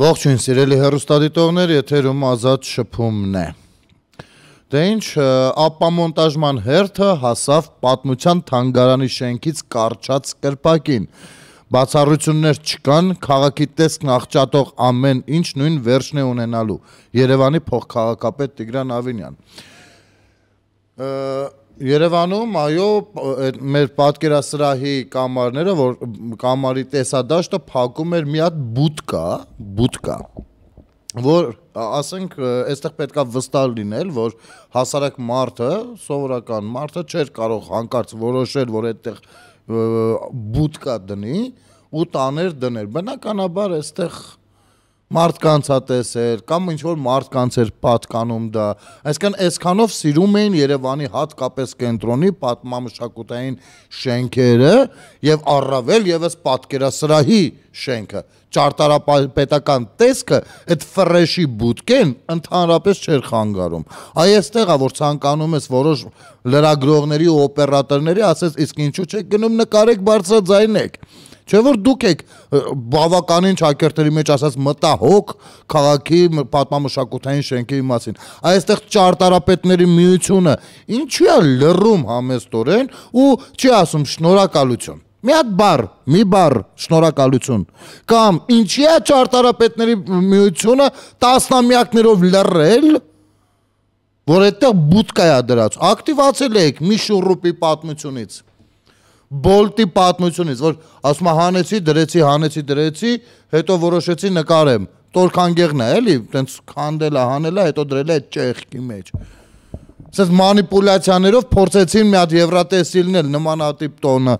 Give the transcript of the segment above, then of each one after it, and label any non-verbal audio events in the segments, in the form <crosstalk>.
Ողջույն սիրելի հերոստատիտողներ, եթերում ազատ շփումն է։ Դե ինչ, ապամոնտաժման հերթը հասավ պատմության թանգարանի շենքից կարճած կրպակին։ Բացառություններ չկան, քաղաքի տեսքն աղճատող ամեն ինչ նույն վերջն է ունենալու։ Երևանի փոխքաղաքապետ Տիգրան Ավինյան։ Ա Երևանում, այո, մեր պատկերասրահի կամարները, որ կամարի տեսադաշտը փակում էր մի հատ բուտկա, բուտկա, որ ասենք այստեղ պետքա վստահ լինել, որ հասարակ մարդը, սովորական մարդը չէր կարող հանկարծ որոշել, որ այդտեղ բուտկա դնի ու տաներ դներ։ Բնականաբար այստեղ մարդկանց է տեսել կամ ինչ որ մարդկանց էր պատկանում դա այսինքն այսքանով սիրում էին Երևանի հատկապես կենտրոնի պատմամշակութային շենքերը եւ առավել եւս պատկերասրահի շենքը ճարտարապետական տեսքը այդ ֆրեշի բուտկեն ընդհանրապես չէր խանգարում այ այստեղ է որ ցանկանում ես որոշ լրագրողների ու օպերատորների ասես իսկ ինչու՞ չեք գնում նկարեք բարձրաձայնեք Չէ որ դուք եք բավականին ճակերտերի մեջ ասած մտահոգ քաղաքի պատմամշակութային շենքի մասին։ Այստեղ ճարտարապետների միությունը ինչու է լռում համեստորեն ու չի ասում շնորհակալություն։ Մի հատ բառ, մի բառ, շնորհակալություն։ Կամ ինչի է ճարտարապետների միությունը տասնամյակներով լռել, որ այդտեղ բուտկա է դրած։ Ակտիվացել եք մի շուրուպի պատմությունից։ Բոլտի պատմությունից, որ ասում է հանեցի, դրեցի, հանեցի, դրեցի, հետո որոշեցի նկարեմ։ Տորքանգեղն է, էլի, տենց քանդելա, հանելա, հետո դրելա այդ ճեղքի մեջ։ Սենց մանիպուլյացիաներով փորձեցին մի հատ եվրատեսիլնել նմանատիպ տոնը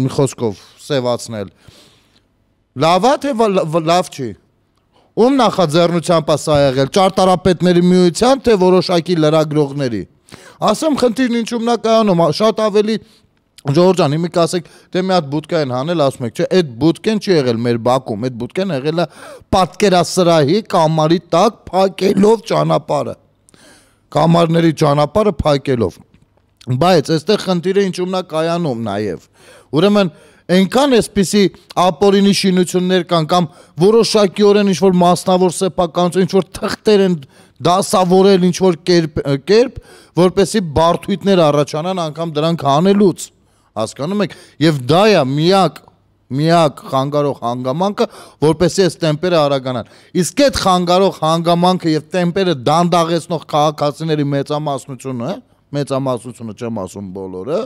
մի խոսքով սևացնել։ Լավա թե լավ չի։ Ում նախաձեռնությամբ է սա եղել, ճարտարապետների միության թե որոշակի լրագրողների։ Ասեմ, խնդիրն ինչումն է կայանում, շատ ավելի Ժողովուրդ ջան, հիմա կասեք, դե մի հատ բուտկա են հանել, ասում եք, չէ, այդ բուտկեն չի եղել մեր Բաքում, այդ բուտկեն եղել է պատկերասրահի կամարի տակ փակելով ճանապարհը։ Կամարների ճանապարհը փակելով։ Բայց այստեղ խնդիրը ինչումն է կայանում նաև։ Ուրեմն Ենքան էսպիսի ապօրինի շինություններ կան կամ որոշակիորեն ինչ որ մասնավոր սեփականություն ինչ որ թղթեր են դասավորել ինչ որ կերպ կերպ որպեսի բարթույթներ առաջանան անգամ դրանք հանելուց հասկանում եք եւ դա է միակ միակ խանգարող հանգամանքը, որպեսզի այս տեմպերը արագանան։ Իսկ այդ խանգարող հանգամանքը եւ տեմպերը դանդաղեցնող քաղաքացիների մեծամասնությունը, մեծամասնությունը չեմ ասում բոլորը,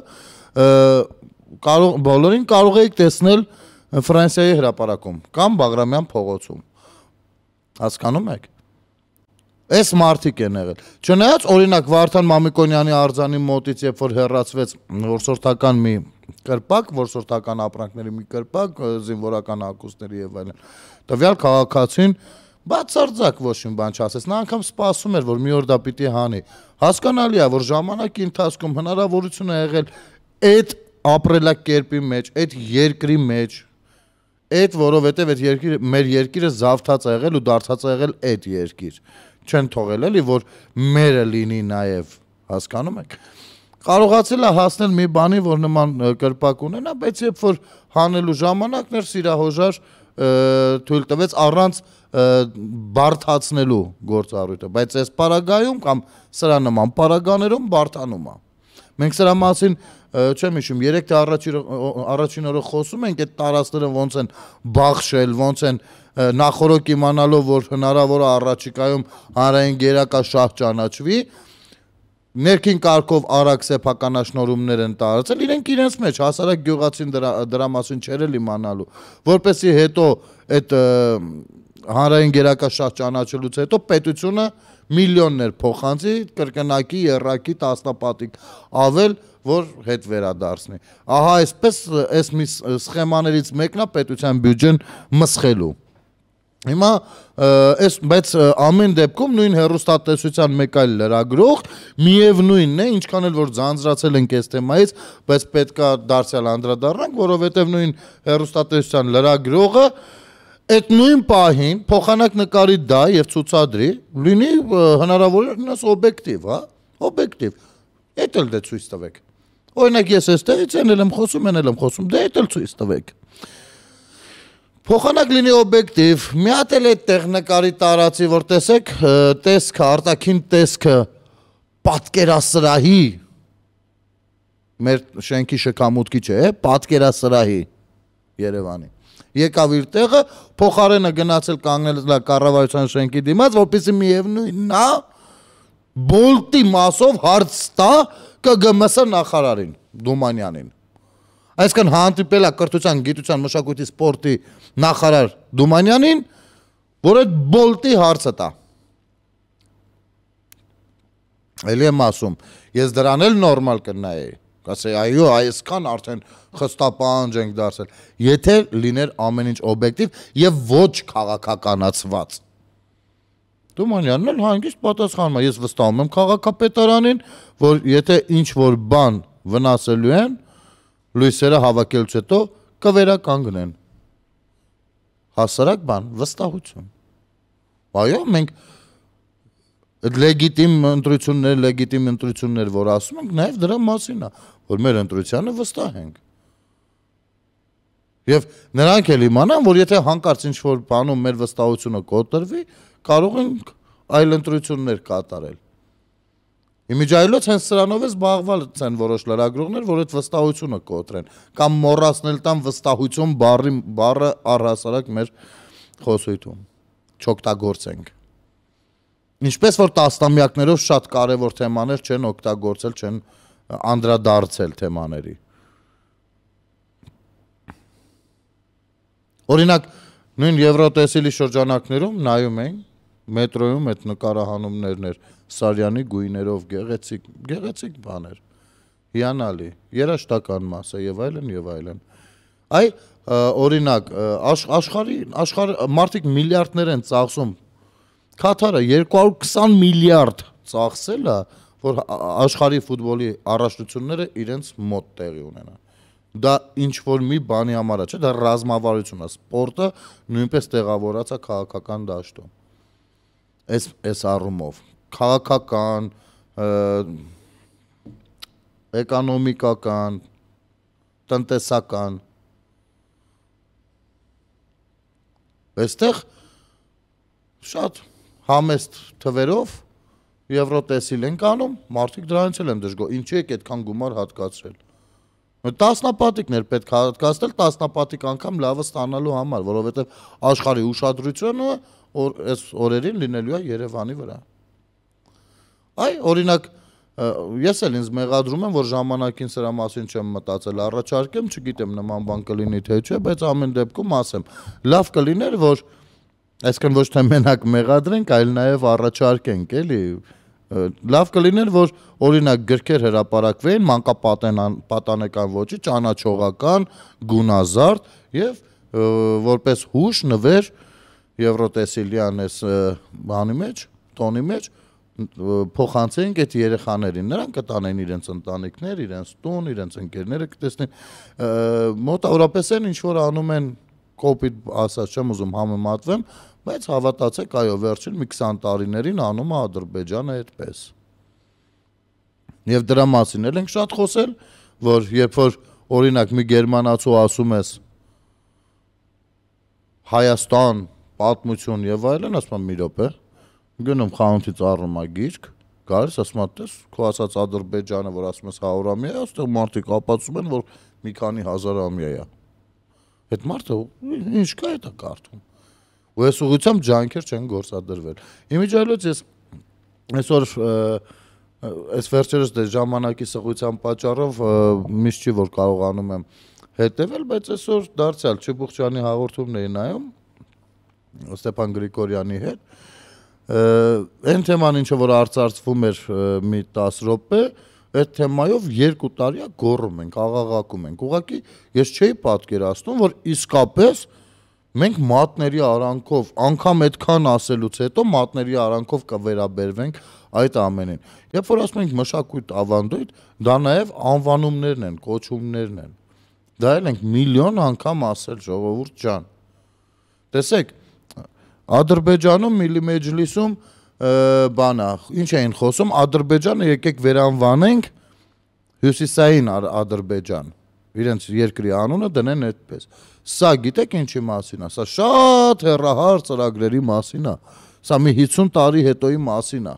կարող բոլորին կարող եք տեսնել Ֆրանսիայի հրապարակում կամ Բաղրամյան փողոցում։ Հասկանում եք։ Այս մարտիկ են եղել։ Չնայած օրինակ Վարդան Մամիկոնյանի արձանի մոտից երբ որ հերացվեց որսորդական մի կրպակ, որսորդական ապրանքների մի կրպակ, զինվորական ակուսների եւ այլն, տվյալ քաղաքացին բացարձակ ոչ մի բան չասեց։ Նա անգամ սպասում էր, որ մի օր դա պիտի հանի։ Հասկանալի է, որ ժամանակի ընթացքում հնարավորություն է եղել այդ ապրելակերպի մեջ, այդ երկրի մեջ, այդ որովհետև այդ երկիրը մեր երկիրը զավթած է եղել ու դարձած է եղել այդ երկիր չեն թողել էլի որ մերը լինի նաև հասկանում եք կարողացել է հասնել մի բանի որ նման կրպակ ունենա բայց երբ որ հանելու ժամանակն էր սիրահոժար թույլ տվեց առանց բարթացնելու գործառույթը բայց այս պարագայում կամ սրա նման պարագաներում բարթանում է մենք սրա մասին չեմ հիշում, 3 թե առաջին առաջին օրը խոսում ենք, այդ տարածները ոնց են բախշել, ոնց են նախորոք իմանալով, որ հնարավոր է առաջիկայում հանրային գերակա շահ ճանաչվի, ներքին կարգով արագ սեփականաշնորումներ են տարածել, իրենք իրենց մեջ հասարակ գյուղացին դրա դրա մասին չեր էլ իմանալու, որպեսի հետո այդ հանրային գերակաշահ ճանաչելուց հետո պետությունը միլիոններ փոխանցի կրկնակի, երրակի, տասնապատիկ ավել, որ հետ վերադարձնի։ Ահա այսպես այս մի սխեմաներից մեկն է պետության բյուջեն մսխելու։ Հիմա այս բայց ամեն դեպքում նույն հերոստատեսության մեկ այլ լրագրող միևնույնն է, ինչքան էլ որ ձանձրացել ենք այս թեմայից, բայց պետքա դարձյալ անդրադառնանք, որովհետև նույն հերոստատեսության լրագրողը այդ նույն պահին փոխանակ նկարի դա եւ ցուցադրի, լինի հնարավորինս օբյեկտիվ, հա? Օբյեկտիվ։ Դա էլ դե ցույց տվեք։ Օրինակ ես այստեղից ենել եմ խոսում, ենել եմ խոսում, դա դե էլ ցույց տվեք։ Ա Փոխանակ լինի օբյեկտիվ, մի հատ էլ այդ տեխնիկարի տարածի, որ տեսեք, տեսքը, արտաքին տեսքը պատկերասրահի մեր շենքի շքամուտքի չէ, պատկերասրահի Երևանի։ Եկավ իր տեղը, փոխարենը գնացել կանգնել կառավարության շենքի դիմաց, որպեսզի միևնույնն նա բոլտի մասով հարց տա ԿԳՄՍ նախարարին Դոմանյանին այսքան հանդիպել է կրթության, գիտության, մշակույթի, սպորտի նախարար Դումանյանին, որ այդ բոլտի հարցը տա։ Էլի եմ ասում, ես դրան էլ նորմալ կնայի, կասեի, այո, այսքան արդեն խստապանջ ենք դարձել, եթե լիներ ամեն ինչ օբյեկտիվ եւ ոչ քաղաքականացված։ Դումանյանն էլ հանգիստ պատասխանում է, ես վստահում եմ քաղաքապետարանին, որ եթե ինչ որ բան վնասելու են, լույսերը հավաքելուց հետո կվերականգնեն։ Հասարակ բան, վստահություն։ Այո, մենք այդ լեգիտիմ ընտրություններ, լեգիտիմ ընտրություններ, որ ասում ենք, նաև դրա մասին է, որ մեր ընտրությանը վստահ ենք։ Եվ նրանք էլ իմանան, որ եթե հանկարծ ինչ որ բանում մեր վստահությունը կոտրվի, կարող ենք այլ ընտրություններ կատարել։ Իմիջայլոց հենց սրանով է զբաղված են որոշ լրագրողներ, որ այդ վստահությունը կոտրեն կամ մոռացնել տան վստահություն բառի բառը առհասարակ մեր խոսույթում չօգտագործենք։ Ինչպես որ տասնամյակներով շատ կարևոր թեմաներ չեն օգտագործել, չեն անդրադարձել թեմաների։ Օրինակ, նույն Եվրոտեսիլի շրջանակներում նայում էին մետրոյում այդ նկարահանումներն էր, նր, Սարյանի գույներով գեղեցիկ գեղեցիկ բաներ։ Հիանալի, երաշտական մասը եւ այլն եւ այլն։ Այ օրինակ աշխարհի աշխարհ մարդիկ միլիարդներ են ծախսում։ Կատարը 220 միլիարդ ծախսել է, որ աշխարհի ֆուտբոլի առաջնությունները իրենց մոտ տեղի ունենան դա ինչ որ մի բանի համար է, չէ՞, դա ռազմավարություն է։ Սպորտը նույնպես տեղավորած է քաղաքական դաշտում։ Այս այս առումով քաղաքական, էկոնոմիկական, տնտեսական։ Այստեղ շատ համեստ թվերով եվրոտեսիլ են կանում, մարդիկ դրանից էլ են դժգոհ։ Ինչու եք այդքան գումար հատկացրել։ Տասնապատիկներ պետք հատկացնել, տասնապատիկ անգամ լավը ստանալու համար, որովհետև աշխարհի ուշադրությունը որ այս օրերին լինելու է Երևանի վրա։ Այ օրինակ ես էլ ինձ մեղադրում եմ, որ ժամանակին սրա մասին չեմ մտածել, առաջարկեմ, չգիտեմ նման բան կլինի թե չէ, բայց ամեն դեպքում ասեմ, լավ կլիներ, որ այսքան ոչ թե մենակ մեղադրենք, այլ նաև առաջարկենք, էլի, լավ կլիներ, որ օրինակ գրքեր հրապարակվեին մանկապատենան պատանեկան ոչի ճանաչողական, գունազարդ եւ որպես հուշ նվեր Եվրոտեսիլյան էս բանի մեջ, տոնի մեջ, մեջ փոխանցենք այդ երեխաներին, նրանք կտանեն իրենց ընտանիքներ, իրենց տուն, իրենց ընկերները կտեսնեն։ Մոտավորապես են ինչ որ անում են կոպիտ ասած չեմ ուզում համեմատվեմ, բայց հավատացեք, այո, վերջին մի 20 տարիներին անում է Ադրբեջանը այդպես։ Եվ դրա մասին էլ ենք շատ խոսել, որ երբ որ օրինակ մի գերմանացու ասում ես Հայաստան, պատմություն եւ այլն, ասում եմ մի րոպե, Գնում խանութից առնում է գիրք, գալիս ասում է, տես, քո ասած Ադրբեջանը, որ ասում ես 100 ամյա է, այստեղ մարդիկ ապացուցում են, որ մի քանի հազար ամյա է։ Այդ մարդը ինչ կա դա կարդում։ Ու այս ուղությամբ ջանքեր չեն գործադրվել։ Իմիջայլոց ես այսօր այս վերջերս դե ժամանակի սղության պատճառով միշտ չի որ կարողանում եմ հետևել, բայց այսօր դարձյալ Չեբուխչյանի հաղորդումն էի նայում Ստեփան Գրիգորյանի հետ այն թեման ինչը որ արծարծվում էր մի 10 րոպե, այդ թեմայով 2 տարիա գոռում ենք, աղաղակում ենք։ Ուղղակի ես չէի պատկերացնում, որ իսկապես մենք մատների արանքով, անգամ այդքան ասելուց հետո մատների արանքով կվերաբերվենք այդ ամենին։ Երբ որ ասում ենք մշակույթ ավանդույթ, դա նաև անվանումներն են, կոչումներն են։ Դա էլ ենք միլիոն անգամ ասել ժողովուրդ ջան։ Տեսեք, Ադրբեջանում միլիմեջլիսում բանա, ինչ էին խոսում, Ադրբեջանը եկեք վերանվանենք հյուսիսային Ադրբեջան։ Իրենց երկրի անունը դնեն այդպես։ Սա գիտեք ինչի մասին է, սա շատ հերահար ծրագրերի մասին է։ Սա մի 50 տարի հետոյի մասին է։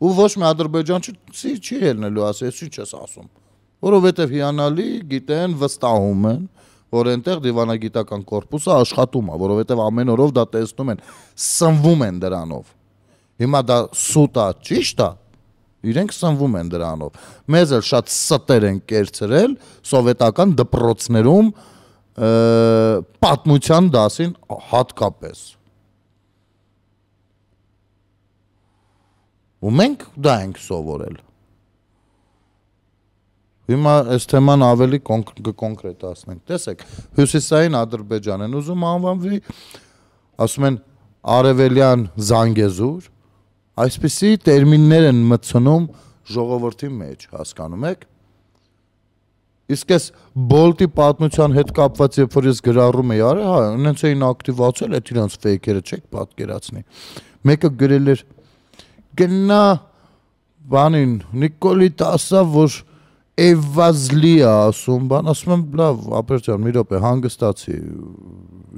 Ու ոչ մի ադրբեջանցի չի ելնելու ասես, ինչ ես ասում։ Որովհետև հիանալի գիտեն, վստահում են, որ այնտեղ դիվանագիտական կորպուսը աշխատում է, որովհետև ամեն օրով դա տեսնում են, սնվում են դրանով։ Հիմա դա սուտ է, ճիշտ է։ Իրենք սնվում են դրանով։ Մեզ էլ շատ ստեր են կերցրել սովետական դպրոցներում պատմության դասին հատկապես։ ու մենք դա ենք սովորել Հիմա այս թեման ավելի կոնկրետացնենք։ Տեսեք, Հյուսիսային Ադրբեջանն ուզում անվանվի, ասում են Արևելյան Զանգեզուր, այսպիսի տերմիններ են մտցնում ժողովրդի մեջ, հասկանում եք։ Իսկ այս Bolt-ի պատմության հետ կապված, երբ որ ես գրառում էի արել, հա, ունենց էին ակտիվացել այդ իրանց ֆեյքերը, չեք պատկերացնի։ Մեկը գրել էր գնա բանին Նիկոլի տասա, որ Էվազլի է ասում, բան ասում եմ, լավ, ապեր ջան, մի րոպե, հանգստացի։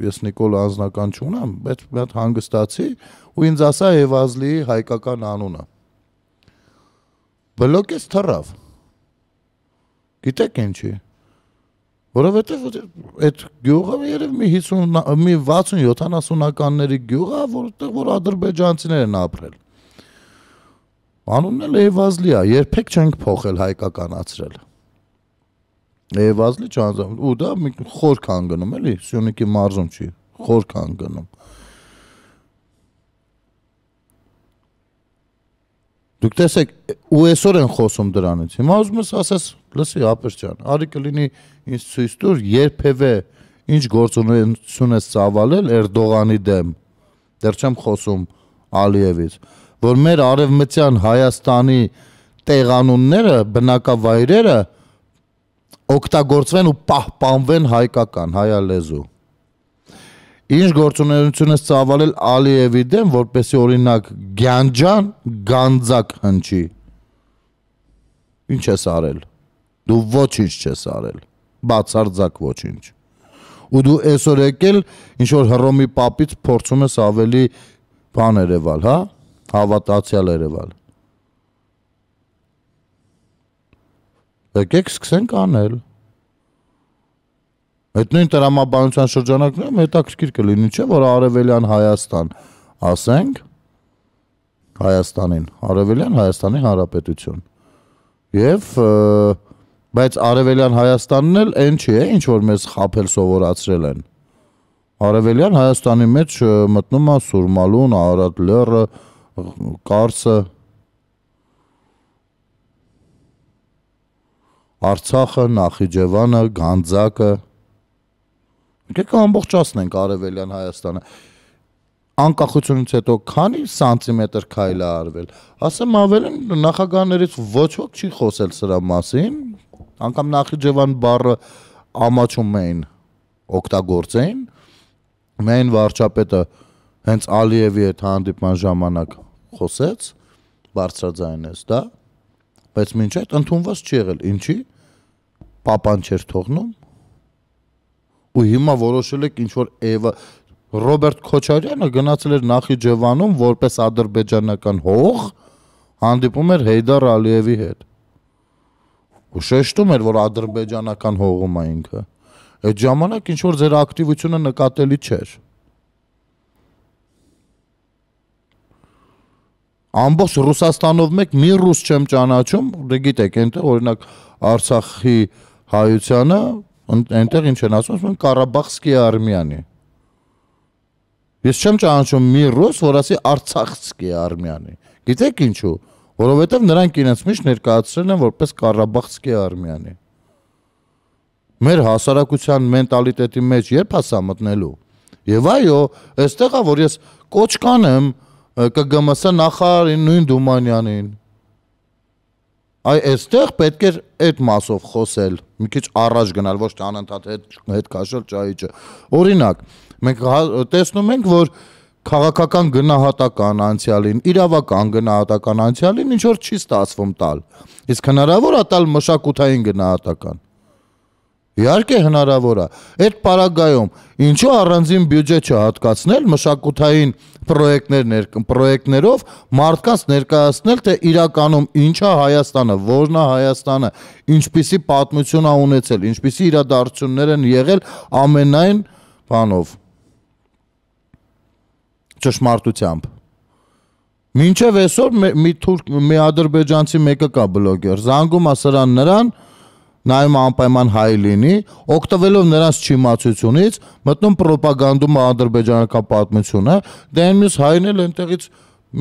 Ես Նիկոլ անznական չունեմ, բայց մի հատ հանգստացի ու ինձ ասա Էվազլի հայկական անունը։ Բլոկես թռավ։ Գիտեք ինչի։ Որովհետև այդ գյուղը երև մի 50 մի 60-70-ականների գյուղ է, որտեղ որ ադրբեջանցիներ են ապրել։ Անունն էլ Էվազլի է, երբեք չենք փոխել հայկականացրել։ Էվազլի չանձամ, ու դա մի խոր քան գնում էլի, Սյունիքի մարզում չի, խոր քան գնում։ Դուք տեսեք, ու այսօր են խոսում դրանից։ Հիմա ուզում ես ասես, լսի ապեր ջան, արի կլինի ինձ ցույց տուր, երբևէ ինչ գործունեություն ես ծավալել Էրդողանի դեմ։ Դեռ չեմ խոսում Ալիևից որ մեր արևմտյան Հայաստանի տեղանունները, բնակավայրերը օգտագործվեն ու պահպանվեն հայկական, հայալեզու։ Ինչ գործունեություն է ծավալել Ալիևի դեմ, որպեսի օրինակ Գյանջան Գանձակ հնչի։ Ինչ ես արել։ Դու ոչինչ չես արել։ Բացարձակ ոչինչ։ Ու դու այսօր եկել ինչ որ հռոմի papից փորձում ես ավելի բան երևալ, հա՞ հավատացյալ Երևան։ Եկեք սկսենք անել։ Այդ նույն տրամաբանության շրջանակներում հետաքրքիր կլինի, չէ՞, որ Արևելյան Հայաստան, ասենք, Հայաստանին, Արևելյան Հայաստանի Հանրապետություն։ Եվ բայց Արևելյան Հայաստանն էլ այն չի է, ինչ որ մեզ խაფել սովորացրել են։ Արևելյան Հայաստանի մեջ մտնում է Սուրմալուն, Արարատ լեռը, Կարսը Արցախը, Նախիջևանը, Գանձակը։ Եկեք ամբողջացնենք Արևելյան Հայաստանը։ Անկախությունից հետո քանի սանտիմետր քայլ է արվել։ Ասեմ ավելին նախագահներից ոչ ոք չի խոսել սրա մասին։ Անկամ Նախիջևան բառը ամաչում էին, օգտագործեին։ Մեն վարչապետը հենց Ալիևի հետ հանդիպման ժամանակ խոսեց, բարձրաձայնեց, դա, բայց մինչ այդ ընդունված չի եղել, ինչի? Պապան չէր թողնում։ Ու հիմա որոշել եք ինչ որ Էվա Ռոբերտ Քոչարյանը գնացել էր Նախիջևանում որպես ադրբեջանական հող, հանդիպում էր Հեյդար Ալիևի հետ։ Ու շեշտում էր, որ ադրբեջանական հողում է ինքը։ Այդ ժամանակ ինչ որ ձեր ակտիվությունը նկատելի չէր։ ամբողջ Ռուսաստանով մեկ մի ռուս չեմ ճանաչում, դե գիտեք, այնտեղ օրինակ Արցախի հայությանը այնտեղ ինչ են ասում, ասում են Ղարաբաղսկի արմյանի։ Ես չեմ ճանաչում մի ռուս, որ ասի Արցախսկի արմյանի։ Գիտեք ինչու, որովհետև նրանք իրենց մեջ ներկայացրել են որպես Ղարաբաղսկի արմյանի։ Մեր հասարակության մենտալիտետի մեջ երբ հասա մտնելու։ Եվ այո, այստեղ որ ես կոչկան եմ, ԿԳՄՍ նախարարին նույն Դումանյանին։ Այ այստեղ պետք էր այդ մասով խոսել, մի քիչ առաջ գնալ, ոչ թե անընդհատ հետ հետ քաշել ճայիճը։ Օրինակ, մենք հա, տեսնում ենք, որ քաղաքական գնահատական անցյալին, իրավական գնահատական անցյալին ինչ որ չի ստացվում տալ։ Իսկ հնարավոր է տալ մշակութային գնահատական։ Իհարկե հնարավոր է։ Այդ պարագայում ինչու առանձին բյուջե չհատկացնել մշակութային պրոյեկտներ պրոյեկտներով մարդկանց ներկայացնել թե իրականում ինչա Հայաստանը, ո՞րն է Հայաստանը, ինչպիսի պատմություն է ունեցել, ինչպիսի իրադարձություններ են եղել ամենայն բանով ճշմարտությամբ։ Մինչև այսօր մի թուրք մի ադրբեջանցի մեկը կա բլոգեր, զանգում է սրան նրան, նրան նայում անպայման հայ լինի, օգտվելով նրանց չիմացությունից, մտնում ռոպագանդում ադրբեջանական պատմությունը, դե այն մյուս հայն էլ այնտեղից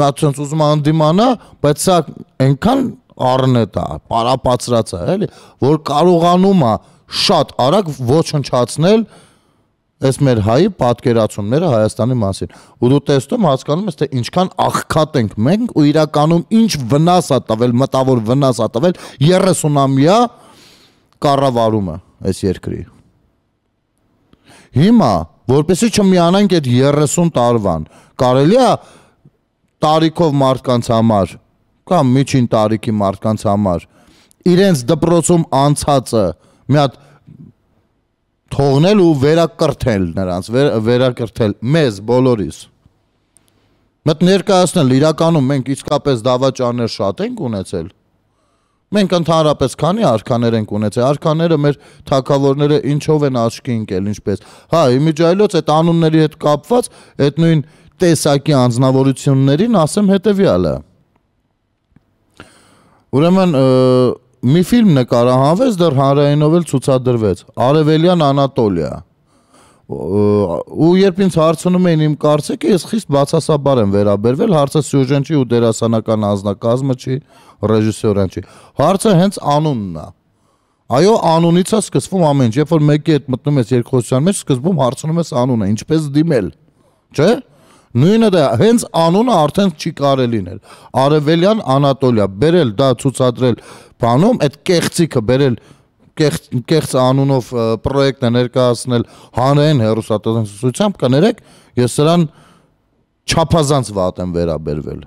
մյաց ցենց ուզում անդիմանա, բայց սա այնքան առնետ է, պարապացրած է, էլի, որ կարողանում է շատ արագ ոչնչացնել այս մեր հայի պատկերացումները Հայաստանի մասին։ Ու դու տեսնում հասկանում ես թե ինչքան աղքատ ենք մենք ու իրականում ինչ վնաս ա տվել, մտավոր վնաս ա տվել 30-ամյա կառավարումը այս երկրի։ Հիմա, որպեսզի չմիանանք այդ 30 տարվան, կարելի է տարիքով մարդկանց համար կամ միջին տարիքի մարդկանց համար իրենց դպրոցում անցածը մի հատ թողնել ու վերակրթել նրանց, վեր, վերակրթել մեզ բոլորիս։ Մտ ներկայացնել իրականում մենք իսկապես դավաճաններ շատ ենք ունեցել Մենք ընդհանրապես քանի արքաներ ենք ունեցել։ Արքաները մեր թակավորները ինչով են աչքի ընկել, ինչպես։ Հա, իմիջայլոց այդ անունների հետ կապված այդ նույն տեսակի անznավորություններին ասեմ հետեւյալը։ Ուրեմն մի ֆիլմ նկարահանվեց, դեռ հանրայինով էլ ցուցադրվեց։ Արևելյան Անատոլիա ու երբ ինձ հարցնում էին իմ կարծիքը, ես խիստ բացասաբար եմ վերաբերվել, հարցը սյուժեն չի ու դերասանական անձնակազմը չի, ռեժիսորան չի։ Հարցը հենց անունն է։ Այո, անունից է սկսվում ամեն ինչ։ Երբ որ մեկի հետ մտնում ես երկխոսության մեջ, սկզբում հարցնում ես անունը, ինչպես դիմել, չէ՞։ Նույնը դա, հենց անունը արդեն չի կարելի ներ։ Արևելյան Անատոլիա, բերել դա ցուցադրել բանում, այդ կեղծիկը բերել կեղծ կեղծ անունով պրոյեկտ է ներկայացնել հանրային հերոստատեսությամբ կներեք, ես սրան չափազանց վատ եմ վերաբերվել։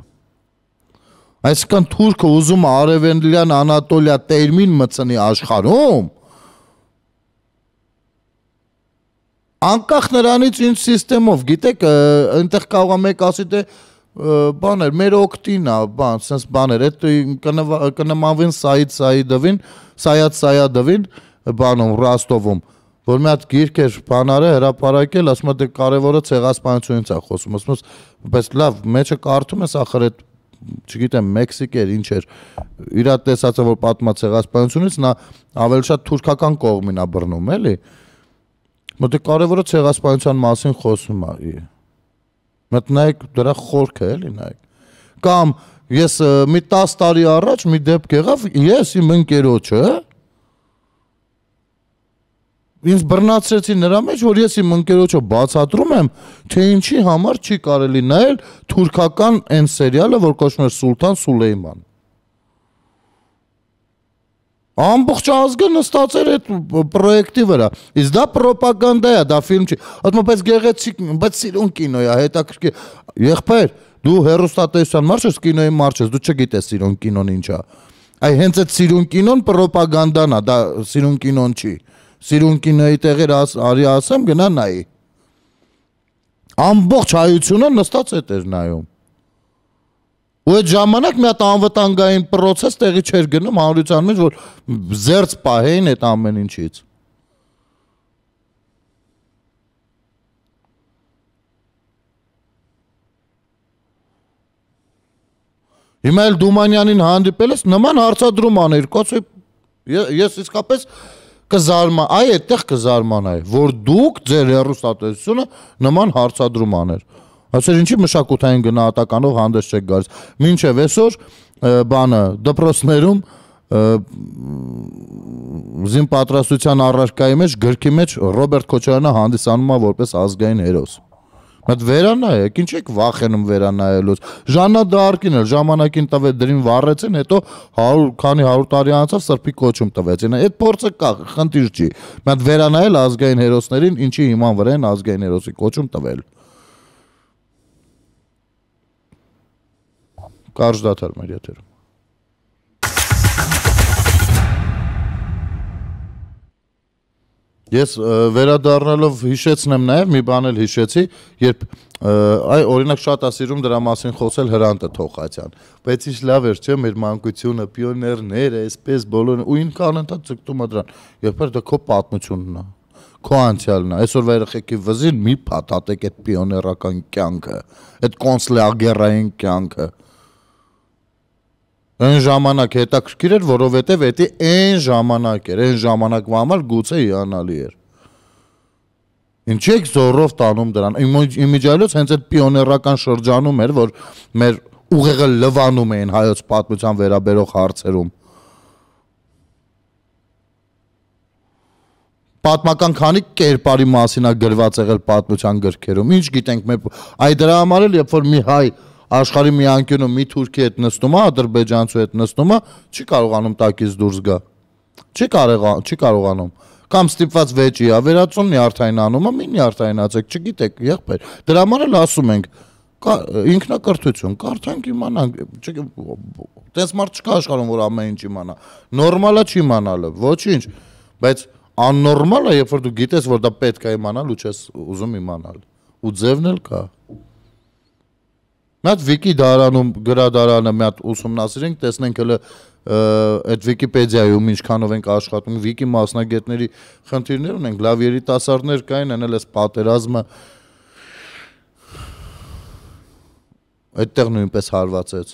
Այսինքն թուրքը ուզում արևելյան Անատոլիա տերմին մցնի աշխարհում, անկախ նրանից ինչ սիստեմով, գիտեք, այնտեղ կարող է մեկ ասի թե դե, բաներ, մեր օկտին է, բան, sense բաներ, այդ կնմանվին սայից սայիդովին, սայած սայադովին բանում Ռաստովում որ մի հատ գիրք էր բանարը հրապարակել, ասում է դե կարևորը ցեղասպանությունից է խոսում, ասում է, բայց լավ, մեջը կարդում ես ախր այդ չգիտեմ, Մեքսիկեր ինչ էր։ Իր տեսածը որ պատմա ցեղասպանությունից, նա ավելի շատ թուրքական կողմին է բռնում, էլի։ Մոտը կարևորը ցեղասպանության մասին խոսում է։ Ա, Մտնեք դրա խորքը էլի նայեք։ Կամ ես մի 10 տարի առաջ մի դեպք եղավ, ես իմ ընկերոջը ինձ բռնացրեցի նրա մեջ, որ ես իմ ընկերոջը բացատրում եմ, թե ինչի համար չի կարելի նայել թուրքական այն սերիալը, որ կոչվում է Սուլտան Սուլեյման։ Ամբողջ ազգը նստած էր այդ պրոյեկտի վրա։ Իսկ դա ռոպագանդա է, դա ֆիլմ չի։ Ասում պես գեղեցիկ, բայց սիրուն կինո է, հետաքրքիր։ Եղբայր, դու հերոստատեսյան մարշ ես, կինոյի մարշ ես, դու չգիտես սիրուն կինոն ինչ է։ Այ հենց այդ սիրուն կինոն ռոպագանդան է, դա սիրուն կինոն չի։ Սիրուն կինոյի տեղեր արի ասեմ, գնա նայի։ Ամբողջ հայությունը նստած է դեր նայում։ Ու այդ ժամանակ մի հատ անվտանգային process տեղի չէր գնում հանրության մեջ, որ զերծ պահեին այդ ամեն ինչից։ Հիմա էլ Դումանյանին հանդիպել ես, նման հարցադրում աներ, կոչի ես իսկապես կզարմա, այ այդտեղ կզարմանայի, որ դուք ձեր հերոստատեսությունը նման հարցադրում աներ։ Այսօր ինչի մշակութային գնահատականով հանդես չեք գալիս։ Մինչև այսօր բանը դպրոցներում զին պատրաստության առարկայի մեջ գրքի մեջ Ռոբերտ Քոչարյանը հանդիսանում է որպես ազգային հերոս։ Մտ վերանայեք, ինչ եք վախենում վերանայելուց։ Ժաննա Դարկին էլ ժամանակին տվել դրին վառեցին, հետո 100 քանի 100 տարի անցավ սրբի կոչում տվեցին։ Այդ փորձը կա, խնդիր չի։ Մտ վերանայել ազգային հերոսներին, ինչի հիման վրա են ազգային հերոսի կոչում տվել։ Կարճ դաթար մեր եթերում։ Ես վերադառնալով հիշեցնեմ նաև մի բան էլ հիշեցի, երբ այ օրինակ շատ ասիրում դրա մասին խոսել Հրանտ Թոխացյան, բայց իսկ լավ էր, չէ՞, մեր մանկությունը պիոներները, այսպես բոլորն ու ինքան ընդ ցկտում է դրան։ Երբ դա քո պատմությունն է, քո անցյալն է։ Այսօրվա երեխեքի վզին մի փաթաթեք այդ պիոներական կյանքը, այդ կոնցլիագերային կյանքը։ կյանք, Այն ժամանակ հետաքրքիր էր, որովհետև դա այն ժամանակ էր, այն ժամանակվա համար գուցե հիանալի էր։ Ինչի՞ եք զորով տանում դրան։ Իմիջիալոց հենց այդ պիոներական շրջանում էր, որ մեր ուղեղը լվանում էին հայոց պատմության վերաբերող հարցերում։ Պատմական քանի կերպարի մասին է գրված եղել պատմության գրքերում։ Ինչ գիտենք մենք այ դրա համար էլ երբ որ մի հայ աշխարհի մի անկյունում մի թուրքի հետ նստում է, ադրբեջանցու հետ նստում է, չի կարողանում տակից դուրս գա։ Չի կարող, չի կարողանում։ Կամ ստիպված վեճի է, վերացում նյարդային անում է, մի նյարդայնացեք, չգիտեք, եղբայր։ Դրա համար էլ ասում ենք, ինքնակրթություն, կարդանք իմանանք, տես մարդ չկա աշխարհում, որ ամեն ինչ իմանա։ Նորմալա չի իմանալը, ոչինչ, բայց աննորմալ է, երբ որ դու գիտես, որ դա պետք է իմանալ ու չես ուզում իմանալ։ Ու ձևն էլ կա։ Մի հատ Վիկի դարանում գրադարանը մի հատ ուսումնասիրենք, տեսնենք հələ այդ Վիկիպեդիայում ինչքանով ենք աշխատում, Վիկի մասնագետների խնդիրներ ունենք, լավ երիտասարդներ կային, այն էլ էս պատերազմը այդտեղ նույնպես հարվածեց։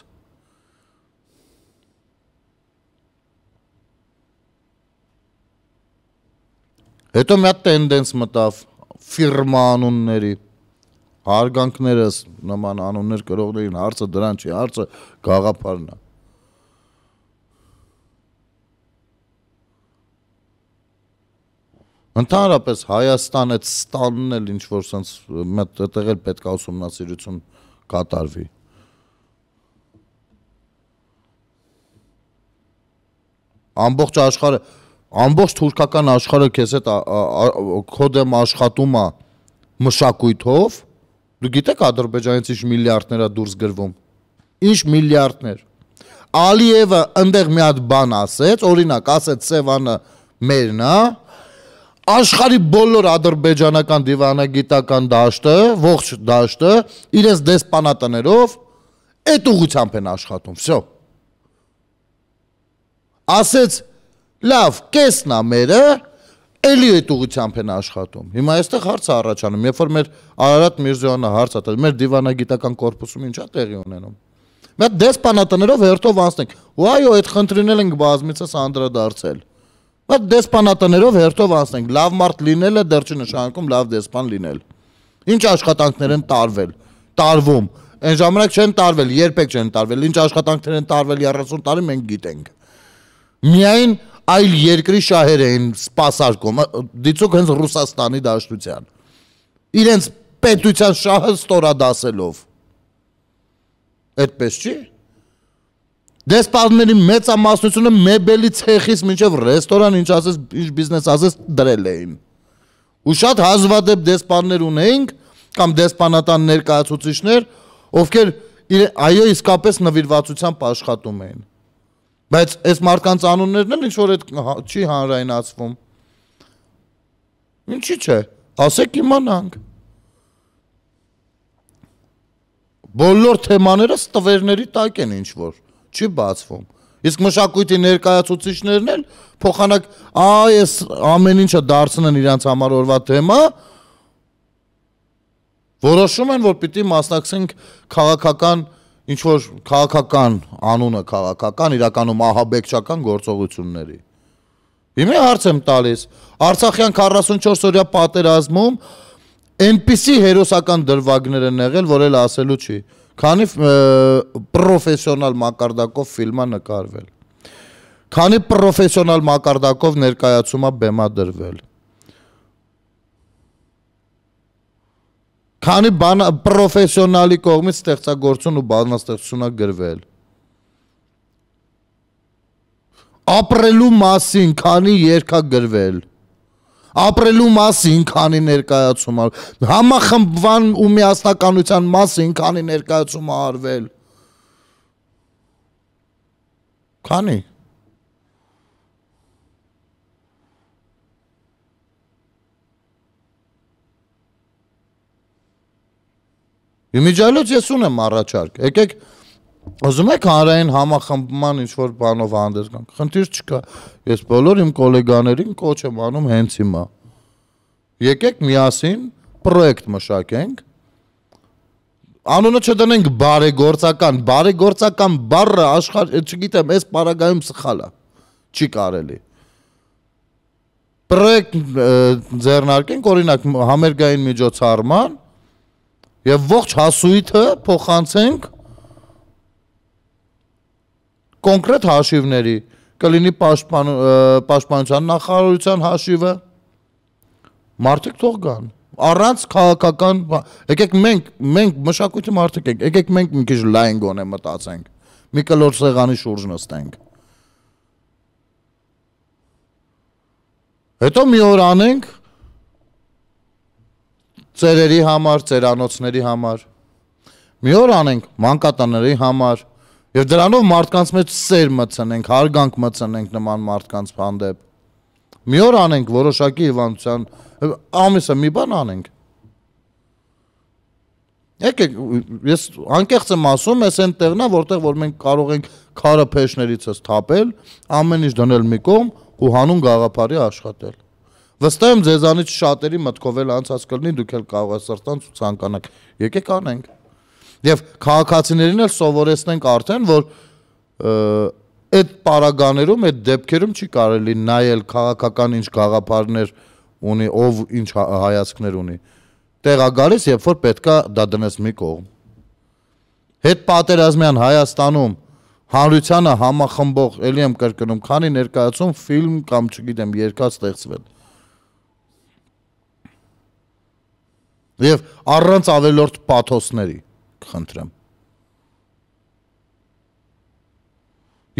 Հետո մի հատ տենդենս մտավ ֆիրմա անունների հարգանքներս նման անուններ կրողներին հարցը դրան չի, հարցը գաղափարն է։ Ընդհանրապես Հայաստան այդ ստանն էլ ինչ որ սենց այդտեղ էլ պետք է ուսումնասիրություն կատարվի։ Ամբողջ աշխարհը, ամբողջ թուրքական աշխարհը քեզ հետ քո դեմ աշխատում է մշակույթով, Դու գիտեք Ադրբեջանից ինչ միլիարդներ է դուրս գրվում։ Ինչ միլիարդներ։ Ալիևը ընդեղ մի հատ բան ասեց, օրինակ, ասեց Սևանը մերն է, աշխարի բոլոր ադրբեջանական դիվանագիտական դաշտը, ողջ դաշտը իրենց դեսպանատներով այդ ուղությամբ են աշխատում, վсё։ Ասեց, լավ, կեսն է մերը, Էլի այդ ուղությամբ են աշխատում։ Հիմա այստեղ հարցը առաջանում, երբ որ մեր Արարատ Միրզոյանը հարց է տվել, մեր դիվանագիտական կորպուսում ինչա տեղի ունենում։ Մի հատ դեսպանատներով հերթով անցնենք։ Ու այո, այդ խնդրինել ենք բազմիցս անդրադարձել։ Բայց դեսպանատներով հերթով անցնենք։ Լավ մարդ լինելը դեռ չի նշանակում լավ դեսպան լինել։ Ինչ աշխատանքներ են տարվել, տարվում։ Այն ժամանակ չեն տարվել, երբեք չեն տարվել։ Ինչ աշխատանքներ են տարվել 30 տարի մենք գիտենք։ Միայն այլ երկրի շահեր էին սпасարկում, դիցուք հենց Ռուսաստանի դաշտության։ Իրենց պետության շահը ստորադասելով։ Այդպես չի։ Դեսպանների մեծամասնությունը մեբելի ցեխից մինչև ռեստորան ինչ ասես, ինչ բիզնես ասես դրել էին։ Ու շատ հազվադեպ դեսպաններ ունեինք կամ դեսպանատան ներկայացուցիչներ, ովքեր այո իսկապես նվիրվածությամբ աշխատում էին։ Բայց այս մարդկանց անուններն էլ ինչ որ այդ հա, չի հանրայնացվում։ Ինչի՞ չէ։ Ասեք իմանանք։ Բոլոր թեմաները ստվերների տակ են ինչ որ, չի բացվում։ Իսկ մշակույթի ներկայացուցիչներն էլ փոխանակ այ այս ամեն ինչը դարձնեն իրանց համար օրվա թեմա, որոշում են, որ պիտի մասնակցենք քաղաքական ինչ որ քաղաքական անունը քաղաքական իրականում ահաբեկչական գործողությունների։ Հիմա հարց եմ տալիս, Արցախյան 44 օրյա պատերազմում այնպիսի հերոսական դրվագներ են եղել, որ էլ ասելու չի, քանի պրոֆեսիոնալ մակարդակով ֆիլմա նկարվել։ Քանի պրոֆեսիոնալ մակարդակով ներկայացումա բեմադրվել։ Քանի բան պրոֆեսիոնալի կողմից ստեղծագործություն ու բանաստեղծություն է գրվել։ Ապրելու մասին քանի երգ է գրվել ապրելու մասին քանի ներկայացում արվել, համախմբվան ու միասնականության մասին քանի ներկայացում արվել։ Քանի։ Իմիջայլոց ես ունեմ առաջարկ։ Եկեք Ուզում եք հանրային համախմբման ինչ որ բանով հանդես գանք։ Խնդիր չկա։ Ես բոլոր իմ գոլեգաներին կոչ եմ անում հենց հիմա։ Եկեք միասին պրոյեկտ մշակենք։ Անունը չդնենք բարեգործական, բարեգործական բառը աշխարհ, չգիտեմ, այս պարագայում սխալ է։ Չի կարելի։ Պրոյեկտ ձեռնարկենք, օրինակ, համերգային միջոցառման, եւ ողջ հասույթը փոխանցենք կոնկրետ հաշիվների կլինի պաշտպան պաշտպանության նախարարության հաշիվը մարդիկ թող գան առանց քաղաքական եկեք մենք մենք մշակույթի մարդիկ ենք եկեք մենք մի քիչ լայն գոնե մտածենք մի կլոր սեղանի շուրջ նստենք հետո մի օր անենք ծերերի համար, ծերանոցների համար։ Մի օր անենք մանկատների համար եւ դրանով մարդկանց մեջ սեր մցնենք, հարգանք մցնենք նման մարդկանց հանդեպ։ Մի օր անենք որոշակի հիվանդության ամիսը մի բան անենք։ Եկեք ես անկեղծ եմ ասում, ես այնտեղնա որտեղ որ մենք կարող ենք քարը փեշներիցս թափել, ամեն ինչ դնել մի կողմ ու հանուն գաղափարի աշխատել։ Վստահ եմ ձեզանից շատերի մտքով էլ անցած կլինի, դուք էլ կարող եք սրտան ցուցանկանաք։ Եկեք անենք։ Եվ քաղաքացիներին էլ սովորեցնենք արդեն, որ այդ պարագաներում, այդ դեպքերում չի կարելի նայել քաղաքական ինչ գաղափարներ ունի, ով ինչ հայացքներ ունի։ Տեղա գալիս, երբ որ պետքա դա դնես մի կողմ։ Հետ պատերազմյան Հայաստանում հանրությանը համախմբող, ելի եմ կրկնում, քանի ներկայացում ֆիլմ կամ չգիտեմ, երկա ստեղծվել։ եւ առանց ավելորդ պաթոսների խնդրեմ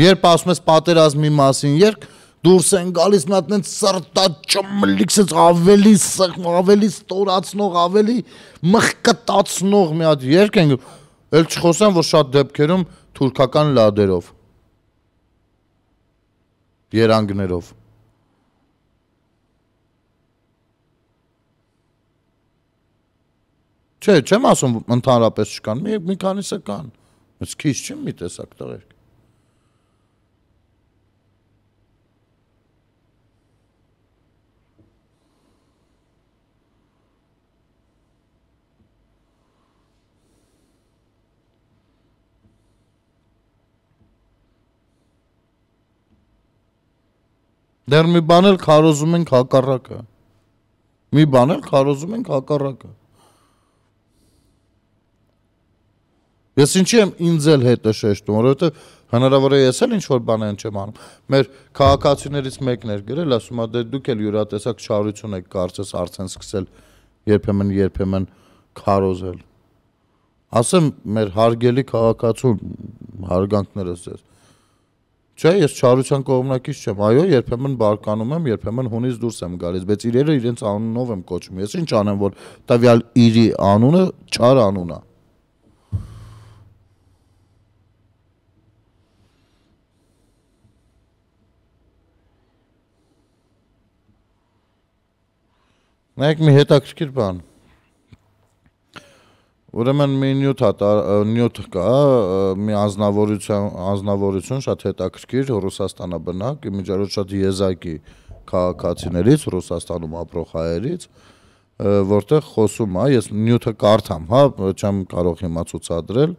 Երբ ասում ես պատերազմի մասին, երբ դուրս են գալիս մի հատ այնց սրտաճմլիքսից ավելի սխ, ավելի ստորացնող, ավելի մխկտացնող մի հատ երկ են, ել չխոսեմ, որ շատ դեպքերում թուրքական լադերով, երանգներով Չէ, չեմ ասում ընդհանրապես չկան, մի մի քանիսը կան։ Բայց քիչ չի մի տեսակ տղեր։ Դեռ մի բան էլ քարոզում ենք հակառակը։ Մի բան էլ քարոզում ենք հակառակը։ Ես ինչի եմ ինձ էլ հետը շեշտում, որովհետև հնարավոր է ես էլ ինչ որ բան են չեմ անում։ Մեր քաղաքացիներից մեկն էր գրել, ասում է դե դուք էլ յուրատեսակ շարություն եք կարծես արդեն սկսել երբեմն երբեմն քարոզել։ Ասեմ մեր հարգելի քաղաքացուն հարգանքներս ձեզ։ Չէ, ես շարության կողմնակից չեմ։ Այո, երբեմն բարկանում եմ, երբեմն հունից դուրս եմ գալիս, բայց իրերը իրենց անունով եմ կոչում։ Ես ինչ անեմ, որ տվյալ իրի անունը չար անուն է։ անունա Նայեք մի հետաքրքիր բան։ Ուրեմն մի նյութ հա նյութ կա, մի անznավորություն, անznավորություն շատ հետաքրքիր Ռուսաստանաբնակ, միջարոց շատ եզակի քաղաքացիներից, Ռուսաստանում ապրող հայերից, որտեղ խոսում է, ես նյութը կարդամ, հա, չեմ կարող հիմա ցուցադրել,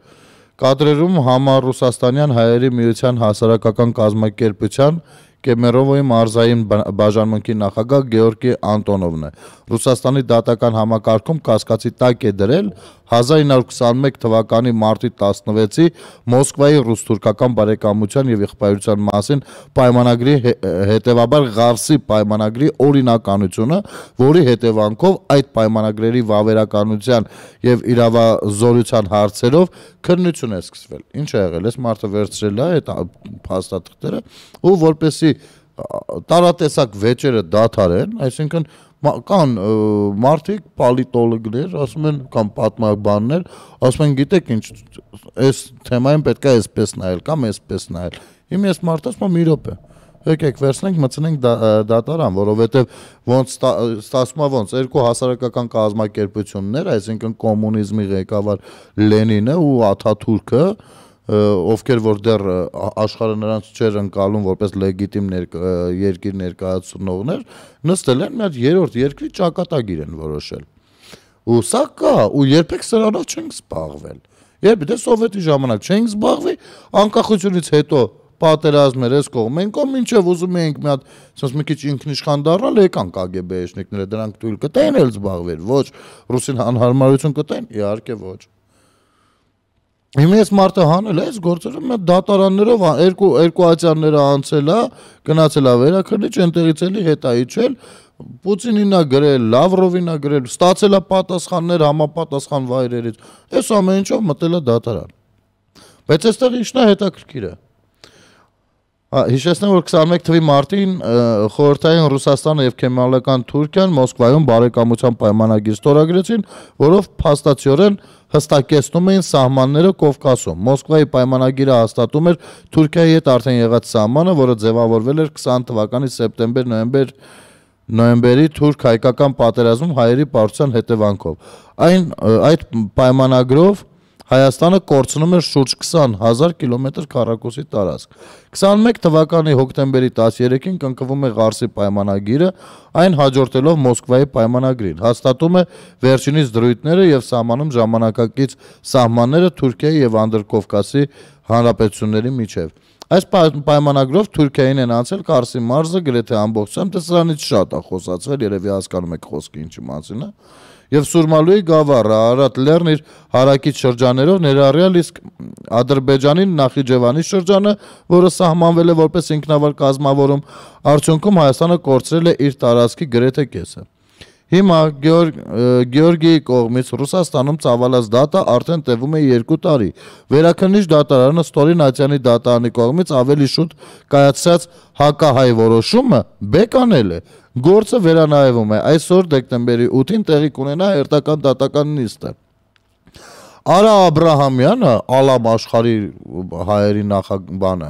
կադրերում համառ ռուսաստանյան հայերի միության հասարակական կազմակերպության Կեմերովոյի մարզային բաժանմունքի նախագահ Գեորգի Անտոնովն է։ Ռուսաստանի դատական համակարգում կասկածի տակ է դրել 1921 թվականի մարտի 16-ի Մոսկվայի ռուս-թուրքական բարեկամության եւ իղբայրության մասին պայմանագրի հետեւաբար Ղարսի պայմանագրի օրինականությունը, որի հետևանքով այդ պայմանագրերի վավերականության եւ իրավազորության հարցերով քննություն է սկսվել։ Ինչ է եղել, այս մարտը վերցրել է այդ փաստաթղթերը ու որպեսի տարատեսակ վեճերը դաթար են, այսինքն կան մարդիկ պոլիտոլոգներ, ասում են կամ պատմաբաններ, ասում են գիտեք ինչ, այս թեմային պետք է այսպես նայել կամ այսպես նայել։ Իմ ես մարդը ասում եմ մի րոպե։ Եկեք վերցնենք, մտցնենք դատարան, որովհետև ոնց ստացվում է ոնց երկու հասարակական կազմակերպություններ, այսինքն կոմունիզմի ղեկավար Լենինը ու Աթաթուրքը, ովքեր որ դեռ աշխարհը նրանց չեր ընկալում որպես լեգիտիմ ներկ, երկիր ներկայացնողներ, նստել են մեր երրորդ երկրի ճակատագիր են որոշել։ Ու սա կա, ու երբեք սրանով չենք զբաղվել։ Երբ դե սովետի ժամանակ չենք զբաղվի, անկախությունից հետո պատերազմներ էս կողմ են կողմ ինչև ուզում էինք մի հատ ասես մի քիչ ինքնիշխան դառնալ եկան կգբ-շնիկները դրանք թույլ կտային էլ զբաղվել ոչ ռուսին անհարմարություն կտային իհարկե ոչ Հիմա ես մարդը հանել է, այս գործերը մա դատարաններով երկու երկու ացյանները անցել է, գնացել է վերակրնիչ, ընտերից էլի հետ է իջել, Պուտինին է գրել, Լավրովին է գրել, ստացել է պատասխաններ համապատասխան վայրերից։ Այս ամեն ինչով մտել է դատարան։ Բայց այստեղ ինչն է հետաքրքիրը։ Հիշեցնեմ, որ 21 թվականի մարտին խորհրդային Ռուսաստանը եւ Քեմալական Թուրքիան Մոսկվայում բարեկամության պայմանագիր ստորագրեցին, որով փաստացիորեն հստակեցնում էին սահմանները Կովկասում։ Մոսկվայի պայմանագիրը հաստատում էր Թուրքիայի հետ արդեն եղած սահմանը, որը ձևավորվել էր 20 թվականի սեպտեմբեր-նոյեմբեր նոյեմբերի թուրք հայկական պատերազմում հայերի պարտության հետևանքով։ Այն այդ պայմանագրով Հայաստանը կորցնում էր շուրջ 20 հազար կիլոմետր քառակուսի տարածք։ 21 թվականի հոկտեմբերի 13-ին կնկվում է Ղարսի պայմանագիրը, այն հաջորդելով Մոսկվայի պայմանագրին։ Հաստատում է վերջինիս դրույթները եւ սահմանում ժամանակակից սահմանները Թուրքիայի եւ Անդրկովկասի հանրապետությունների միջև։ Այս պայմանագրով Թուրքիային են անցել Կարսի մարզը գրեթե ամբողջությամբ տեսարանից շատ է խոսացվել, երևի հասկանում եք խոսքը ինչի մասին է եւ Սուրմալուի գավառը Արարատ լեռն իր հարակից շրջաներով ներառյալ իսկ Ադրբեջանի Նախիջևանի շրջանը, որը սահմանվել է որպես ինքնավար կազմավորում, արդյունքում Հայաստանը կորցրել է իր տարածքի գրեթե կեսը։ Հիմա Գյորգ Գյորգիի կողմից Ռուսաստանում ծավալած դատը արդեն տևում է 2 տարի։ Վերաքննիչ դատարանը Ստորին Աթյանի դատարանի կողմից ավելի շուտ կայացած հակահայ որոշումը բեկանել է։ Գործը վերանայվում է։ Այսօր դեկտեմբերի 8-ին տեղի կունենա հերթական դատական նիստը։ Արա Աբրահամյանը, Ալամ աշխարհի հայերի նախաբանը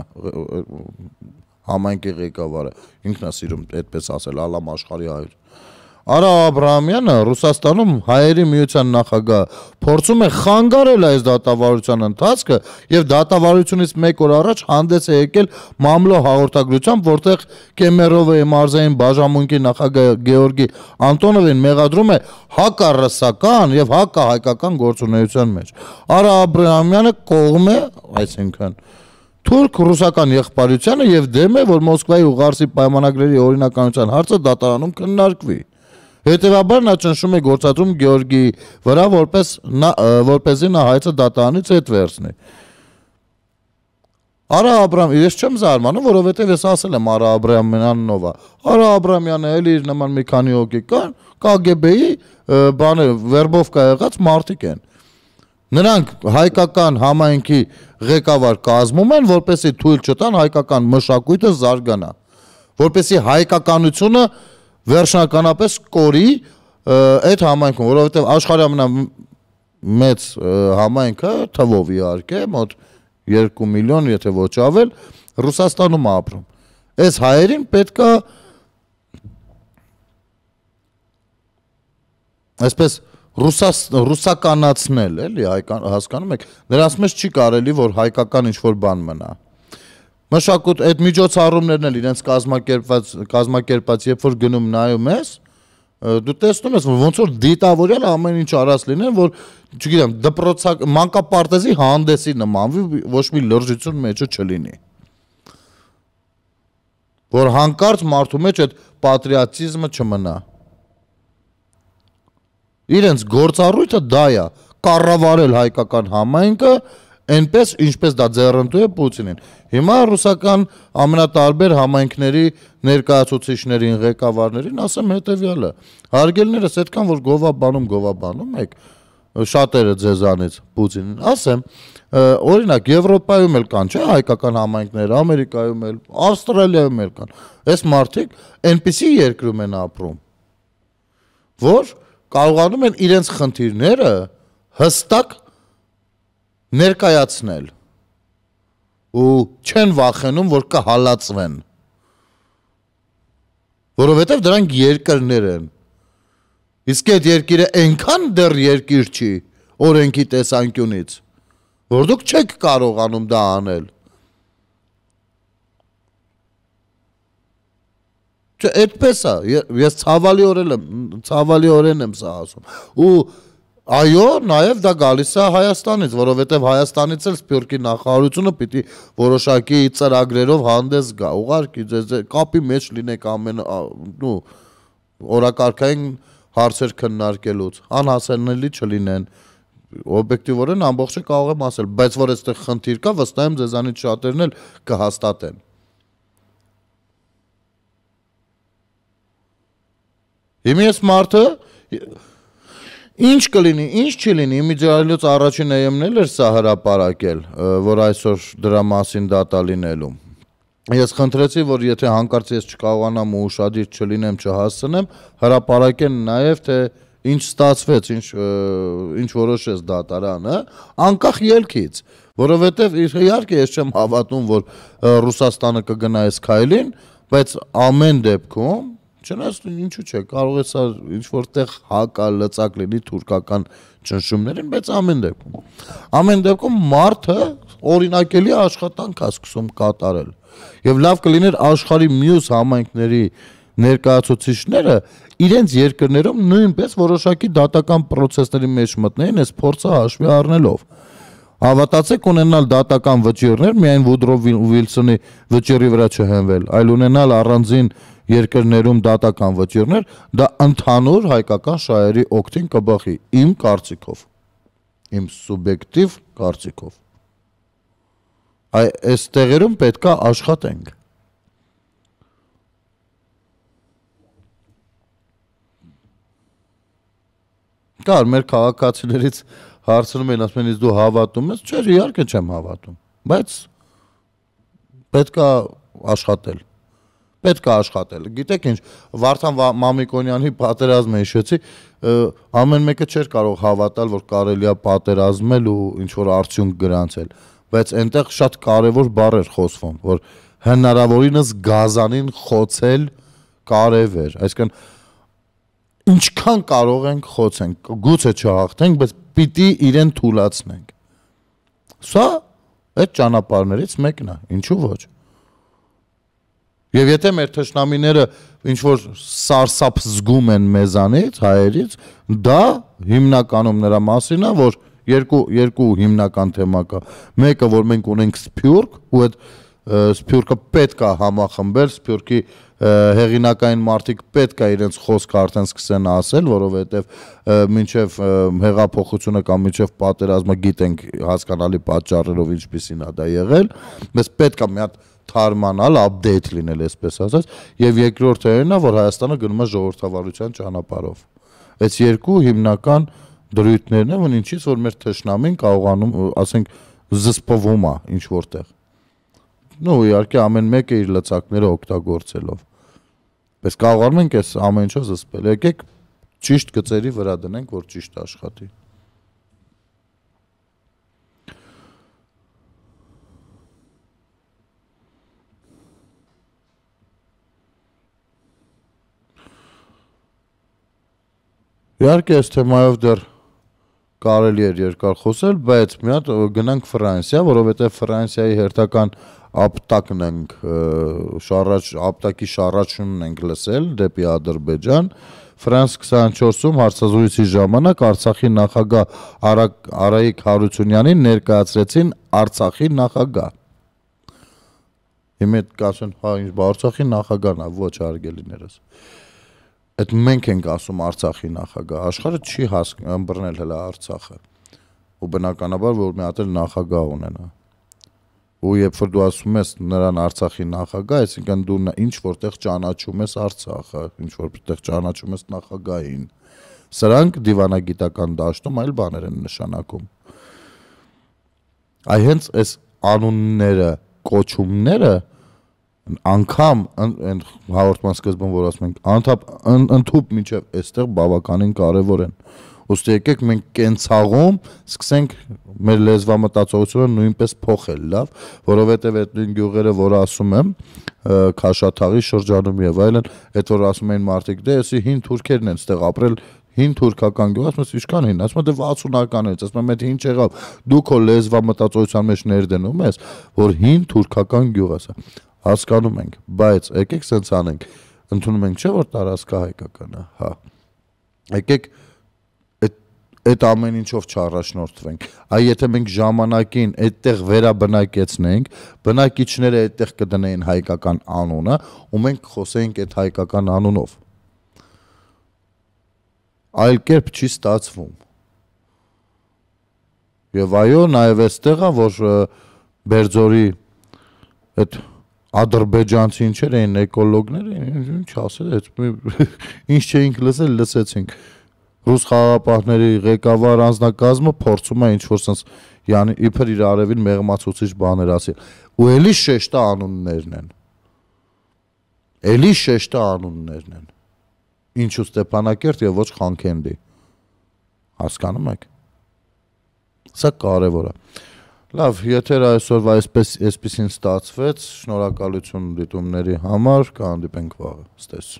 համայնքի ղեկավարը, ինքն է սիրում այդպես ասել, Ալամ աշխարհի հայր։ Արա Աբրահամյանը Ռուսաստանում հայերի միության նախագահ փորձում է խանգարել այս դատավարության ընթացքը եւ դատավարությունից 1 օր առաջ հանդես է եկել մամլո հաղորդագրությամբ, որտեղ Կեմերովի մարզային բաժանմունքի նախագահ Գեորգի Անտոնովին մեղադրում է հակառասական եւ հակահայկական գործունեության մեջ։ Արա Աբրահամյանը կողմ է, այսինքն Թուրք-ռուսական եղբայրությանը եւ դեմ է, որ Մոսկվայի ուղարսի պայմանագրերի օրինականության հարցը դատարանում քննարկվի։ Հետևաբար նա ճնշում է գործադրում Գյորգի վրա, որպես նա որպեսզի նա հայցը դատարանից հետ վերցնի։ Արա Աբրամ, ես չեմ զարմանում, որովհետև ես ասել եմ Արա Աբրամյաննովա։ Արա Աբրամյանը էլ իր նման մի քանի հոգի կան, KGB-ի բանը վերբովկա եղած մարդիկ են։ Նրանք հայկական համայնքի ղեկավար կազմում են, որպեսի թույլ չտան հայկական մշակույթը զարգանա, որպեսի հայկականությունը վերջնականապես կորի այդ համայնքում, որովհետև աշխարհի ամենա մեծ համայնքը թվով իհարկե մոտ 2 միլիոն, եթե ոչ ավել, Ռուսաստանում է ապրում։ Այս հայերին պետքա այսպես ռուսաս ռուսականացնել, էլի, հասկանում եք։ Նրանց մեջ չի կարելի, որ հայկական ինչ որ բան մնա մշակույթ այդ միջոցառումներն էլ իրենց կազմակերպված կազմակերպած երբ որ գնում նայում ես դու տեսնում ես որ ոնց որ դիտավորյալ ամեն ինչ արած լինեն որ չգիտեմ դպրոցակ մանկապարտեզի հանդեսի նմանվի ոչ մի լրջություն մեջը չլինի որ հանկարծ մարդու մեջ այդ պատրիոտիզմը չմնա իրենց գործառույթը դա է կառավարել հայկական համայնքը այնպես ինչպես դա ձեռնտու է Պուտինին։ Հիմա ռուսական ամենատարբեր համայնքների ներկայացուցիչներին, ղեկավարներին ասեմ հետեւյալը. հարգելներս այդքան որ գովաբանում գովաբանում եք շատերը ձեզանից Պուտինին, ասեմ, օրինակ Եվրոպայում էլ կան, չէ՞, հայկական համայնքներ, Ամերիկայում էլ, Ավստրալիայում էլ կան։ Այս մարդիկ այնպիսի երկրում են ապրում, որ կարողանում են իրենց խնդիրները հստակ ներկայացնել ու չեն վախենում, որ կհալածվեն։ Որովհետև դրանք երկրներ են։ Իսկ այդ երկիրը այնքան դեռ երկիր չի օրենքի տեսանկյունից, որ դուք չեք կարողանում դա անել։ Չէ, այդպես է, ես ցավալի օրել եմ, ցավալի օրեն եմ սա ասում։ Ու Այո, նաև դա գալիս է Հայաստանից, որովհետև Հայաստանից էլ Սփյուռքի նախարարությունը պիտի որոշակի ծրագրերով հանդես գա։ Ուղարկի ձեզ կապի մեջ լինեք ամեն ու օրակարգային հարցեր քննարկելուց, անհասանելի չլինեն։ Օբյեկտիվորեն ամբողջը կարող եմ ասել, բայց որ այստեղ խնդիր կա, վստահ եմ ձեզանից շատերն էլ կհաստատեն։ Հիմա ես մարդը Ինչ կլինի, ինչ չլինի, միջայլոց առաջին ԵՄ-ն էլ էր սա հրապարակել, որ այսօր դրա մասին դատա լինելու։ Ես խնդրեցի, որ եթե հանկարծ ես չկարողանամ ու ուշադիր չլինեմ, չհասցնեմ, հրապարակեն նաև թե ինչ ստացվեց, ինչ ինչ որոշեց դատարանը, անկախ ելքից, որովհետև իհարկե ես չեմ հավատում, որ Ռուսաստանը կգնա այս քայլին, բայց ամեն դեպքում Չնայած ինչու՞ չէ, կարող է սա ինչ որտեղ հակա լծակ լինի թուրքական ճնշումներին, բայց ամեն դեպքում ամեն դեպքում մարդը օրինակելի աշխատանք է սկսում կատարել։ Եվ լավ կլիներ աշխարի մյուս համայնքների ներկայացուցիչները իրենց երկրներում նույնպես որոշակի դատական process-ների մեջ մտնեին այս փորձը հաշվի առնելով։ Հավատացեք ունենալ դատական վճիռներ միայն Woodrow Wilson-ի վճիռի վրա չհենվել, այլ ունենալ առանձին երկրներում դատական վճիռներ, դա ընդհանուր հայկական շահերի օկտին կբախի, իմ կարծիքով։ Իմ սուբյեկտիվ կարծիքով։ Այ այս տեղերում պետքա աշխատենք։ Կար մեր քաղաքացիներից հարցնում են, ասում են, «Իսկ դու հավատում ես»։ Չէ, իհարկե չեմ հավատում, բայց պետքա աշխատել պետք է աշխատել։ Գիտեք ինչ, Վարդան Մամիկոնյանի պատերազմը հիշեցի, ամեն մեկը չէր կարող հավատալ, որ կարելի է պատերազմել ու ինչ որ արդյունք գրանցել, բայց այնտեղ շատ կարևոր բառ էր խոսվում, որ հնարավորինս գազանին խոցել կարևոր, այսինքն ինչքան կարող ենք խոցենք, գուցե չհաղթենք, բայց պիտի իրեն թույլացնենք։ Սա այդ ճանապարհներից մեկն է, ինչու ոչ։ Եվ եթե մեր թշնամիները ինչ որ սարսափ զգում են մեզանից, հայերից, դա հիմնականում նրա մասին է, որ երկու երկու հիմնական թեմա կա։ Մեկը, որ մենք ունենք սփյուրք, ու այդ սփյուրքը պետք է համախմբել, սփյուրքի հեղինակային մարդիկ պետք է իրենց խոսքը արդեն սկսեն ասել, որովհետև մինչև հեղափոխությունը կամ մինչև պատերազմը գիտենք հասկանալի պատճառերով ինչպեսին է դա եղել, բայց պետք է մի հատ թարմանալ, update լինել, այսպես ասած, եւ երկրորդը այն է, որ Հայաստանը գնում է ժողովրդավարության ճանապարհով։ Այս երկու հիմնական դրույթներն են, որ ինչից որ մեր թշնամին կարողանում, ասենք, զսպվում է ինչ որտեղ։ Ну, իհարկե ամեն մեկը իր լծակները օգտագործելով։ Պես կարողանում ենք այս ամեն ինչով զսպել։ Եկեք ճիշտ գծերի վրա դնենք, որ ճիշտ աշխատի։ Իհարկե, այս թեմայով դեռ կարելի էր երկար խոսել, բայց մի հատ գնանք Ֆրանսիա, որովհետև Ֆրանսիայի հերթական ապտակն ենք շարաջ ապտակի շարաչունն ենք լսել դեպի Ադրբեջան։ Ֆրանս 24-ում հարցազրույցի ժամանակ Արցախի նախագահ Արա, Արայիկ Հարությունյանին ներկայացրեցին Արցախի նախագահ։ Հիմա դասեն հա ինչ Արցախի նախագահն է, ոչ հարգելիներս։ Այդ մենք ենք ասում Արցախի նախագահ, աշխարհը չի բռնել հələ Արցախը։ Ու բնականաբար որ մի հատ էլ նախագահ ունենա։ Ու երբ որ դու ասում ես նրան Արցախի նախագահ, այսինքն դու ինչ որտեղ ճանաչում ես Արցախը, ինչ որտեղ ճանաչում ես նախագահին։ Սրանք դիվանագիտական դաշտում այլ բաներ են նշանակում։ Այ հենց այս անունները, կոչումները անգամ այն հաղորդման սկզբում որ ասում ենք անթափ ընդཐུպ միջև այստեղ բավականին կարևոր են ուստի եկեք մենք կենցաղում սկսենք մեր լեզվամտածողությունը նույնպես փոխել լավ որովհետև այդ նույն գյուղերը որ ասում եմ քաշաթաղի շրջանում եւ այլն այդ որ ասում են մարդիկ դե էսի հին թուրքերն են ստեղ ապրել հին թուրքական գյուղ, ասում ես ինչքան հին, ասում դե 60-ականից, ասում եմ այդ ինչ եղավ, դու քո լեզվամտածողության մեջ ներդնում ես, որ հին թուրքական գյուղ ասա հասկանում ենք, բայց եկեք սենց անենք։ Ընդունում ենք, չէ՞ որ տարածքա հայկական է, հա։ Եկեք այդ այդ ամեն ինչով չառաջնորդվենք։ Այ եթե մենք ժամանակին այդտեղ վերաբնակեցնենք, բնակիչները այդտեղ կդնեին հայկական անունը, ու մենք խոսենք այդ հայկական անունով։ Այլ կերպ չի ստացվում։ Եվ այո, նաև այստեղ է, որ Բերձորի այդ ադրբեջանցի ինչեր էին էկոլոգներ էին ինչ ասել այդ <laughs> ինչ չէինք լսել լսեցինք ռուս խաղապահների ղեկավար անձնակազմը փորձում է ինչ որ sense յանի իբր իր արևին մեղմացուցիչ բաներ ասել ու էլի շեշտա անուններն են էլի շեշտա անուններն են ինչու Ստեփանակերտ եւ ոչ Խանքենդի հասկանում եք սա կարեւոր է Լավ, եթեր այսօր այսպես այսպեսին ստացվեց, շնորհակալություն դիտումների համար, կհանդիպենք վաղը, ստես։